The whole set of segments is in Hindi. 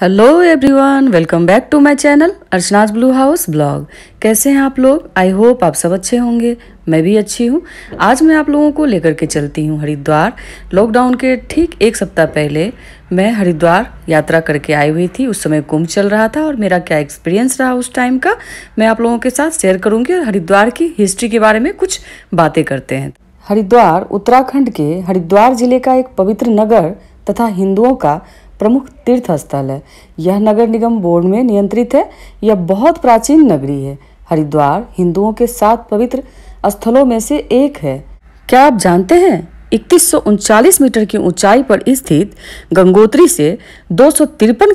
hello everyone welcome back to my channel Archana's blue house blog कैसे हैं आप लोग आई होप आप सब अच्छे होंगे मैं भी अच्छी हूँ आज मैं आप लोगों को लेकर के चलती हूँ हरिद्वार लॉकडाउन के ठीक एक सप्ताह पहले मैं हरिद्वार यात्रा करके आई हुई थी उस समय कुंभ चल रहा था और मेरा क्या एक्सपीरियंस रहा उस टाइम का मैं आप लोगों के साथ शेयर करूँगी और हरिद्वार की हिस्ट्री के बारे में कुछ बातें करते हैं हरिद्वार उत्तराखंड के हरिद्वार जिले का एक पवित्र नगर तथा हिंदुओं का प्रमुख तीर्थ स्थल है यह नगर निगम बोर्ड में नियंत्रित है यह बहुत प्राचीन नगरी है हरिद्वार हिंदुओं के सात पवित्र स्थलों में से एक है क्या आप जानते हैं इक्कीस मीटर की ऊंचाई पर स्थित गंगोत्री से दो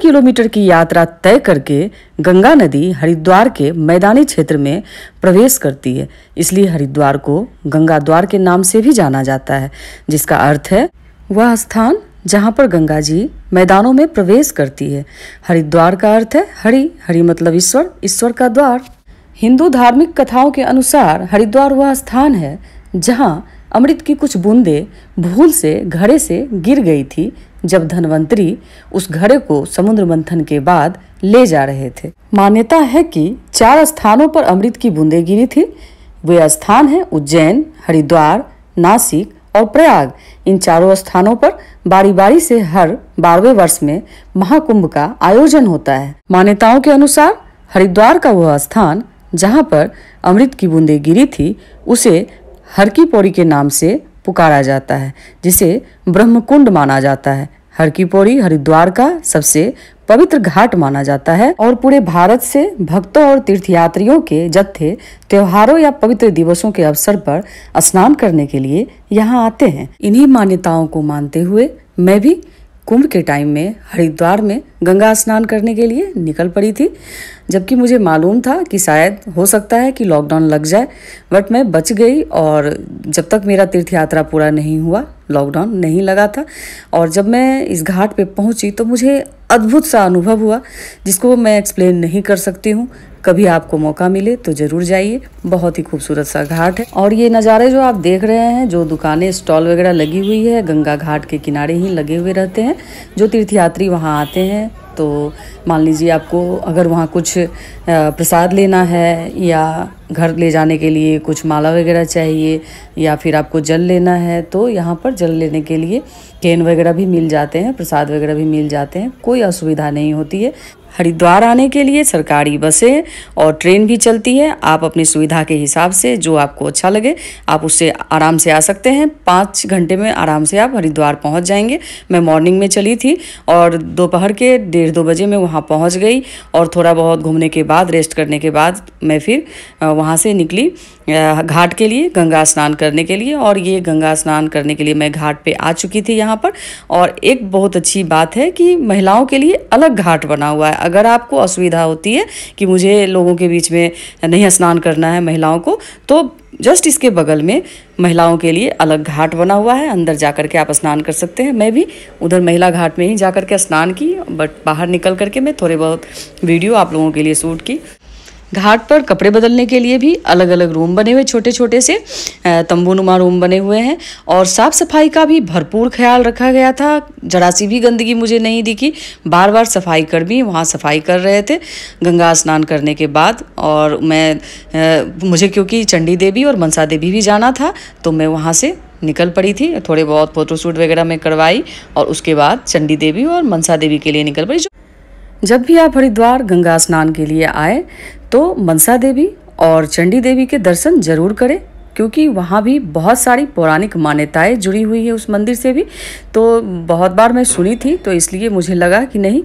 किलोमीटर की यात्रा तय करके गंगा नदी हरिद्वार के मैदानी क्षेत्र में प्रवेश करती है इसलिए हरिद्वार को गंगा द्वार के नाम से भी जाना जाता है जिसका अर्थ है वह स्थान जहाँ पर गंगा जी मैदानों में प्रवेश करती है हरिद्वार का अर्थ है हरि हरि मतलब ईश्वर ईश्वर का द्वार हिंदू धार्मिक कथाओं के अनुसार हरिद्वार वह स्थान है जहाँ अमृत की कुछ बूंदें भूल से घड़े से गिर गई थी जब धनवंतरी उस घड़े को समुद्र मंथन के बाद ले जा रहे थे मान्यता है कि चार स्थानों पर अमृत की बूंदें गिरी थी वे स्थान हैं उज्जैन हरिद्वार नासिक और प्रयाग इन चारों स्थानों पर बारी बारी से हर बारहवें वर्ष में महाकुंभ का आयोजन होता है मान्यताओं के अनुसार हरिद्वार का वह स्थान जहाँ पर अमृत की बूंदें गिरी थी उसे हरकी पौड़ी के नाम से पुकारा जाता है जिसे ब्रह्मकुंड माना जाता है हरकी पौड़ी हरिद्वार का सबसे पवित्र घाट माना जाता है और पूरे भारत से भक्तों और तीर्थयात्रियों के जत्थे त्योहारों या पवित्र दिवसों के अवसर पर स्नान करने के लिए यहाँ आते हैं इन्हीं मान्यताओं को मानते हुए मैं भी कुंभ के टाइम में हरिद्वार में गंगा स्नान करने के लिए निकल पड़ी थी जबकि मुझे मालूम था कि शायद हो सकता है कि लॉकडाउन लग जाए बट मैं बच गई और जब तक मेरा तीर्थ यात्रा पूरा नहीं हुआ लॉकडाउन नहीं लगा था और जब मैं इस घाट पे पहुंची तो मुझे अद्भुत सा अनुभव हुआ जिसको मैं एक्सप्लेन नहीं कर सकती हूँ कभी आपको मौका मिले तो ज़रूर जाइए बहुत ही खूबसूरत सा घाट है और ये नज़ारे जो आप देख रहे हैं जो दुकानें स्टॉल वगैरह लगी हुई है गंगा घाट के किनारे ही लगे हुए रहते हैं जो तीर्थयात्री वहाँ आते हैं तो मान लीजिए आपको अगर वहाँ कुछ प्रसाद लेना है या घर ले जाने के लिए कुछ माला वगैरह चाहिए या फिर आपको जल लेना है तो यहाँ पर जल लेने के लिए केन वगैरह भी मिल जाते हैं प्रसाद वगैरह भी मिल जाते हैं कोई असुविधा नहीं होती है हरिद्वार आने के लिए सरकारी बसें और ट्रेन भी चलती है आप अपनी सुविधा के हिसाब से जो आपको अच्छा लगे आप उससे आराम से आ सकते हैं पाँच घंटे में आराम से आप हरिद्वार पहुंच जाएंगे मैं मॉर्निंग में चली थी और दोपहर के डेढ़ दो बजे मैं वहाँ पहुँच गई और थोड़ा बहुत घूमने के बाद रेस्ट करने के बाद मैं फिर वहाँ से निकली घाट के लिए गंगा स्नान करने के लिए और ये गंगा स्नान करने के लिए मैं घाट पर आ चुकी थी यहाँ पर और एक बहुत अच्छी बात है कि महिलाओं के लिए अलग घाट बना हुआ है अगर आपको असुविधा होती है कि मुझे लोगों के बीच में नहीं स्नान करना है महिलाओं को तो जस्ट इसके बगल में महिलाओं के लिए अलग घाट बना हुआ है अंदर जा कर के आप स्नान कर सकते हैं मैं भी उधर महिला घाट में ही जा कर के स्नान की बट बाहर निकल करके मैं थोड़े बहुत वीडियो आप लोगों के लिए शूट की घाट पर कपड़े बदलने के लिए भी अलग अलग रूम बने हुए छोटे छोटे से तंबूनुमा रूम बने हुए हैं और साफ़ सफाई का भी भरपूर ख्याल रखा गया था जरा सी भी गंदगी मुझे नहीं दिखी बार बार सफाई कर्मी वहाँ सफाई कर रहे थे गंगा स्नान करने के बाद और मैं आ, मुझे क्योंकि चंडी देवी और मनसा देवी भी जाना था तो मैं वहाँ से निकल पड़ी थी थोड़े बहुत फोटोशूट वगैरह मैं करवाई और उसके बाद चंडी देवी और मनसा देवी के लिए निकल पड़ी जब भी आप हरिद्वार गंगा स्नान के लिए आए तो मनसा देवी और चंडी देवी के दर्शन जरूर करें क्योंकि वहाँ भी बहुत सारी पौराणिक मान्यताएं जुड़ी हुई है उस मंदिर से भी तो बहुत बार मैं सुनी थी तो इसलिए मुझे लगा कि नहीं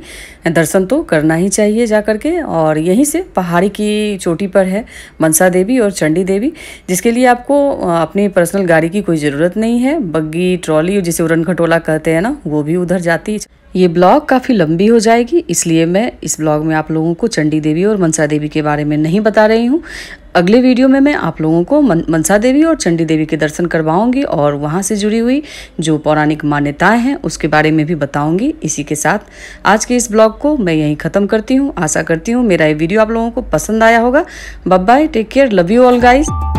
दर्शन तो करना ही चाहिए जा कर के और यहीं से पहाड़ी की चोटी पर है मनसा देवी और चंडी देवी जिसके लिए आपको अपनी पर्सनल गाड़ी की कोई ज़रूरत नहीं है बग्गी ट्रॉली जिसे उरन खटोला कहते हैं ना वो भी उधर जाती है ये ब्लॉग काफ़ी लंबी हो जाएगी इसलिए मैं इस ब्लॉग में आप लोगों को चंडी देवी और मनसा देवी के बारे में नहीं बता रही हूँ अगले वीडियो में मैं आप लोगों को मन, मनसा देवी और चंडी देवी के दर्शन करवाऊंगी और वहाँ से जुड़ी हुई जो पौराणिक मान्यताएं हैं उसके बारे में भी बताऊंगी इसी के साथ आज के इस ब्लॉग को मैं यहीं ख़त्म करती हूँ आशा करती हूँ मेरा ये वीडियो आप लोगों को पसंद आया होगा बब bye take care love you all guys